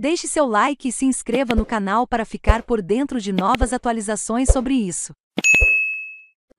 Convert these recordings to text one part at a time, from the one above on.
Deixe seu like e se inscreva no canal para ficar por dentro de novas atualizações sobre isso.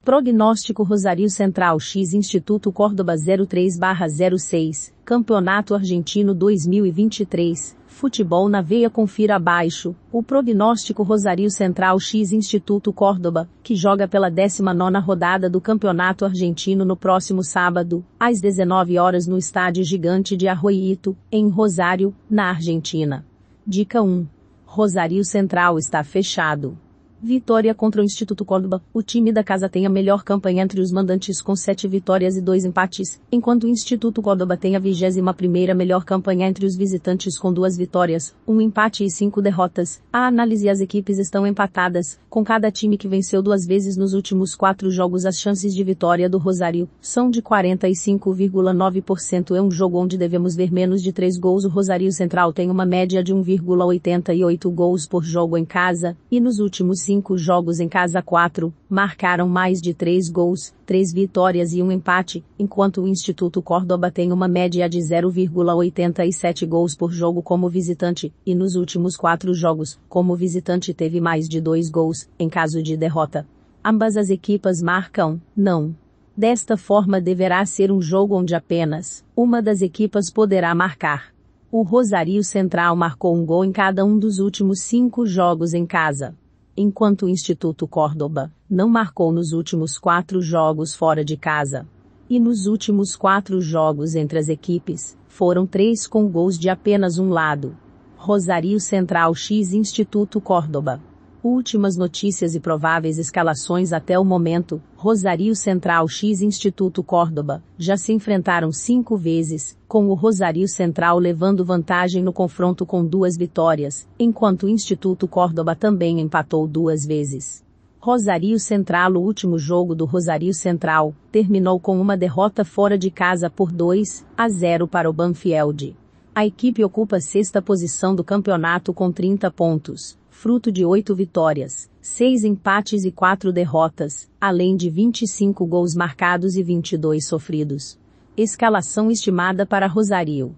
Prognóstico Rosário Central X Instituto Córdoba 03-06, Campeonato Argentino 2023, Futebol na Veia confira abaixo, o prognóstico Rosário Central X Instituto Córdoba, que joga pela 19ª rodada do Campeonato Argentino no próximo sábado, às 19 horas no Estádio Gigante de Arroyito, em Rosário, na Argentina. Dica 1. Rosário Central está fechado. Vitória contra o Instituto Córdoba. O time da casa tem a melhor campanha entre os mandantes com 7 vitórias e 2 empates, enquanto o Instituto Córdoba tem a 21 primeira melhor campanha entre os visitantes com 2 vitórias, 1 empate e 5 derrotas. A análise e as equipes estão empatadas, com cada time que venceu duas vezes nos últimos 4 jogos as chances de vitória do Rosário são de 45,9%. É um jogo onde devemos ver menos de 3 gols. O Rosário Central tem uma média de 1,88 gols por jogo em casa, e nos últimos cinco jogos em casa quatro, marcaram mais de três gols, três vitórias e um empate, enquanto o Instituto Córdoba tem uma média de 0,87 gols por jogo como visitante, e nos últimos quatro jogos, como visitante teve mais de dois gols, em caso de derrota. Ambas as equipas marcam, não. Desta forma deverá ser um jogo onde apenas uma das equipas poderá marcar. O Rosário Central marcou um gol em cada um dos últimos cinco jogos em casa enquanto o Instituto Córdoba não marcou nos últimos quatro jogos fora de casa. E nos últimos quatro jogos entre as equipes, foram três com gols de apenas um lado. Rosário Central X Instituto Córdoba. Últimas notícias e prováveis escalações até o momento, Rosário Central X Instituto Córdoba, já se enfrentaram cinco vezes, com o Rosário Central levando vantagem no confronto com duas vitórias, enquanto o Instituto Córdoba também empatou duas vezes. Rosário Central O último jogo do Rosário Central, terminou com uma derrota fora de casa por 2 a 0 para o Banfield. A equipe ocupa sexta posição do campeonato com 30 pontos fruto de oito vitórias, seis empates e quatro derrotas, além de 25 gols marcados e 22 sofridos. Escalação estimada para Rosário.